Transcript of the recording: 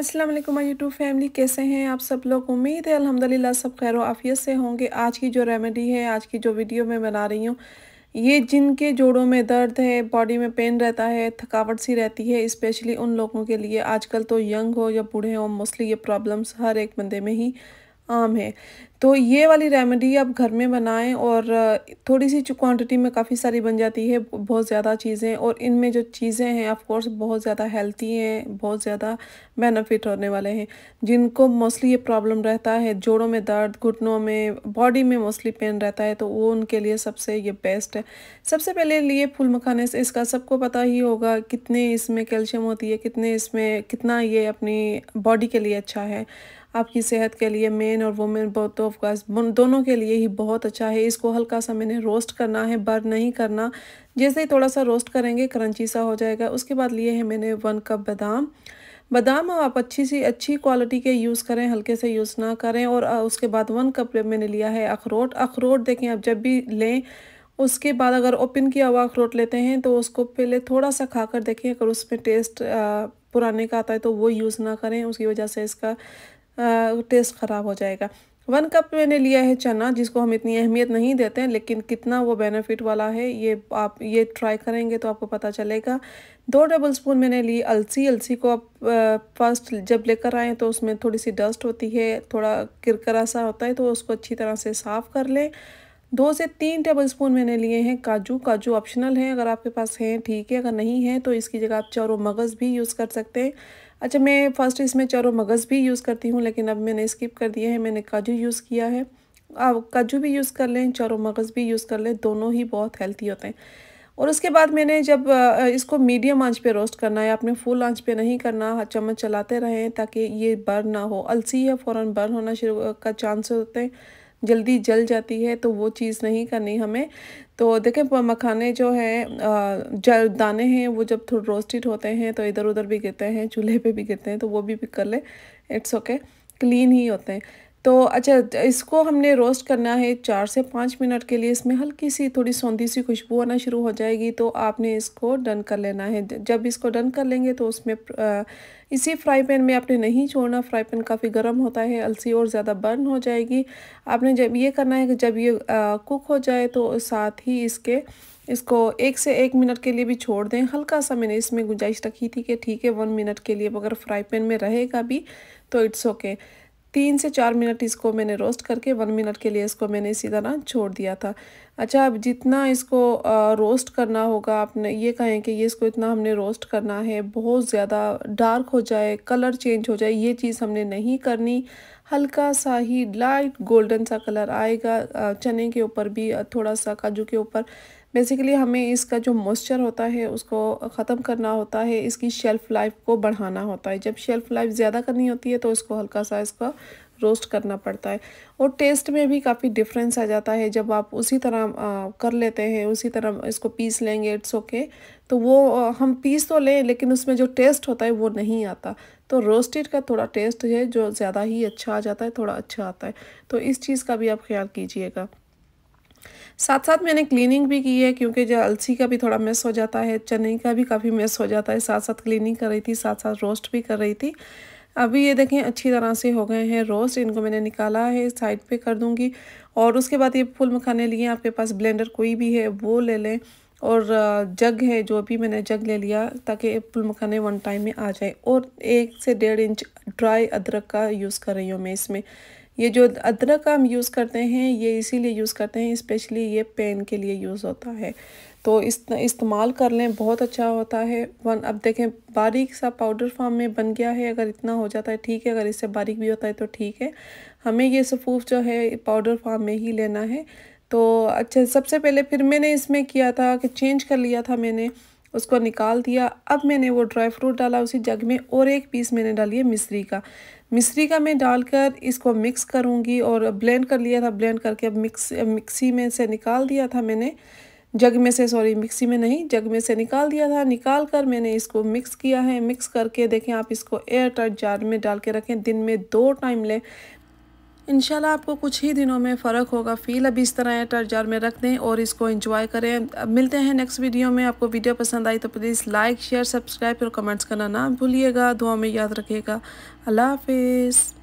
Aslam my YouTube family कैसे हैं आप सब लोग उम्मीद है अल्हम्दुलिल्लाह सब खैर आफियत से होंगे आज की जो रेमेडी है आज की जो वीडियो मैं बना रही हूँ ये जिनके जोड़ों में दर्द है बॉडी में पेन रहता है थकावट सी रहती है स्पेशली उन लोगों के लिए आजकल तो यंग हो या बूढ़े हो मोस्टली ये प्रॉब्लम्स हर एक बंदे में ही आम है तो ये वाली रेमेडी आप घर में बनाएं और थोड़ी सी क्वांटिटी में काफ़ी सारी बन जाती है बहुत ज़्यादा चीज़ें और इनमें जो चीज़ें हैं ऑफ कोर्स बहुत ज़्यादा हेल्थी हैं बहुत ज़्यादा बेनिफिट होने वाले हैं जिनको मोस्टली ये प्रॉब्लम रहता है जोड़ों में दर्द घुटनों में बॉडी में मोस्टली पेन रहता है तो वो उनके लिए सबसे ये बेस्ट है सबसे पहले लिए फूल मखाने से इसका सबको पता ही होगा कितने इसमें कैल्शियम होती है कितने इसमें कितना ये अपनी बॉडी के लिए अच्छा है आपकी सेहत के लिए मेन और वुमेन बहुत तो गैस दोनों के लिए ही बहुत अच्छा है इसको हल्का सा मैंने रोस्ट करना है बर्न नहीं करना जैसे ही थोड़ा सा रोस्ट करेंगे क्रंची सा हो जाएगा उसके बाद लिए है मैंने वन कप बादाम बादाम आप अच्छी सी अच्छी क्वालिटी के यूज़ करें हल्के से यूज़ ना करें और उसके बाद वन कप मैंने लिया है अखरोट अखरोट देखें आप जब भी लें उसके बाद अगर ओपन किया हुआ अखरोट लेते हैं तो उसको पहले थोड़ा सा खा कर देखें अगर उसमें टेस्ट पुराने का आता है तो वो यूज़ ना करें उसकी वजह से इसका टेस्ट ख़राब हो जाएगा वन कप मैंने लिया है चना जिसको हम इतनी अहमियत नहीं देते हैं लेकिन कितना वो बेनिफिट वाला है ये आप ये ट्राई करेंगे तो आपको पता चलेगा दो टेबल स्पून मैंने ली अलसी अलसी को आप फर्स्ट जब लेकर आएँ तो उसमें थोड़ी सी डस्ट होती है थोड़ा किरकरा सा होता है तो उसको अच्छी तरह से साफ़ कर लें दो से तीन टेबल स्पून मैंने लिए हैं काजू काजू ऑप्शनल हैं अगर आपके पास हैं ठीक है अगर नहीं है तो इसकी जगह आप चारों मगज़ भी यूज़ कर सकते हैं अच्छा मैं फ़र्स्ट इसमें चारों मगज़ भी यूज़ करती हूँ लेकिन अब मैंने स्किप कर दिया है मैंने काजू यूज़ किया है आप काजू भी यूज़ कर लें चारों मगज़ भी यूज़ कर लें दोनों ही बहुत हेल्थी होते हैं और उसके बाद मैंने जब इसको मीडियम आंच पे रोस्ट करना है आपने फुल आंच पे नहीं करना चम्मच चलाते रहें ताकि ये बर्न ना हो अलसी या फ़ौरन बर्न होना शुरू का चांस होते हैं जल्दी जल जाती है तो वो चीज़ नहीं करनी हमें तो देखें मखाने जो है जल दाने हैं वो जब थोड़ा रोस्टेड होते हैं तो इधर उधर भी गिरते हैं चूल्हे पे भी गिरते हैं तो वो भी पिक कर ले इट्स ओके क्लीन ही होते हैं तो अच्छा इसको हमने रोस्ट करना है चार से पाँच मिनट के लिए इसमें हल्की सी थोड़ी सौंधी सी खुशबू आना शुरू हो जाएगी तो आपने इसको डन कर लेना है जब इसको डन कर लेंगे तो उसमें इसी फ्राई पैन में आपने नहीं छोड़ना फ्राई पैन काफ़ी गर्म होता है अलसी और ज़्यादा बर्न हो जाएगी आपने जब ये करना है कि जब ये कुक हो जाए तो साथ ही इसके इसको एक से एक मिनट के लिए भी छोड़ दें हल्का सा मैंने इसमें गुंजाइश रखी थी कि ठीक है वन मिनट के लिए अगर फ्राई पैन में रहेगा भी तो इट्स ओके okay. तीन से चार मिनट इसको मैंने रोस्ट करके वन मिनट के लिए इसको मैंने इसी तरह छोड़ दिया था अच्छा अब जितना इसको रोस्ट करना होगा आपने ये कहें कि ये इसको इतना हमने रोस्ट करना है बहुत ज़्यादा डार्क हो जाए कलर चेंज हो जाए ये चीज़ हमने नहीं करनी हल्का सा ही लाइट गोल्डन सा कलर आएगा चने के ऊपर भी थोड़ा सा काजू के ऊपर बेसिकली हमें इसका जो मॉइस्चर होता है उसको ख़त्म करना होता है इसकी शेल्फ़ लाइफ को बढ़ाना होता है जब शेल्फ़ लाइफ ज़्यादा करनी होती है तो इसको हल्का सा इसका रोस्ट करना पड़ता है और टेस्ट में भी काफ़ी डिफरेंस आ जाता है जब आप उसी तरह आ, कर लेते हैं उसी तरह इसको पीस लेंगे इट्स ओके okay, तो वो आ, हम पीस तो लें लेकिन उसमें जो टेस्ट होता है वो नहीं आता तो रोस्टेड का थोड़ा टेस्ट है जो ज़्यादा ही अच्छा आ जाता है थोड़ा अच्छा आता है तो इस चीज़ का भी आप ख्याल कीजिएगा साथ साथ मैंने क्लीनिंग भी की है क्योंकि जो अलसी का भी थोड़ा मिस हो जाता है चने का भी काफ़ी मिस हो जाता है साथ साथ क्लीनिंग कर रही थी साथ साथ रोस्ट भी कर रही थी अभी ये देखें अच्छी तरह से हो गए हैं रोस्ट इनको मैंने निकाला है साइड पे कर दूंगी और उसके बाद ये फूल मखाने लिए आपके पास ब्लेंडर कोई भी है वो ले लें और जग है जो भी मैंने जग ले लिया ताकि फूल मखाने वन टाइम में आ जाए और एक से डेढ़ इंच ड्राई अदरक का यूज़ कर रही हूँ मैं इसमें ये जो अदरक हम यूज़ करते हैं ये इसीलिए यूज़ करते हैं स्पेशली ये पेन के लिए यूज़ होता है तो इस इस्तेमाल कर लें बहुत अच्छा होता है वन अब देखें बारीक सा पाउडर फॉर्म में बन गया है अगर इतना हो जाता है ठीक है अगर इससे बारीक भी होता है तो ठीक है हमें ये सफूफ जो है पाउडर फॉर्म में ही लेना है तो अच्छा सबसे पहले फिर मैंने इसमें किया था कि चेंज कर लिया था मैंने उसको निकाल दिया अब मैंने वो ड्राई फ्रूट डाला उसी जग में और एक पीस मैंने डाली है मिश्री का मिश्री का मैं डालकर इसको मिक्स करूँगी और ब्लेंड कर लिया था ब्लेंड करके अब मिक्स मिक्सी में से निकाल दिया था मैंने जग में से सॉरी मिक्सी में नहीं जग में से निकाल दिया था निकाल कर मैंने इसको मिक्स किया है मिक्स करके देखें आप इसको एयर टाइट जार में डाल के रखें दिन में दो टाइम लें इन आपको कुछ ही दिनों में फ़र्क होगा फील अभी इस तरह एटर जार में रख दें और इसको इंजॉय करें अब मिलते हैं नेक्स्ट वीडियो में आपको वीडियो पसंद आई तो प्लीज़ लाइक शेयर सब्सक्राइब और कमेंट्स करना ना भूलिएगा दुआ में याद रखिएगा अल्लाह हाफिज़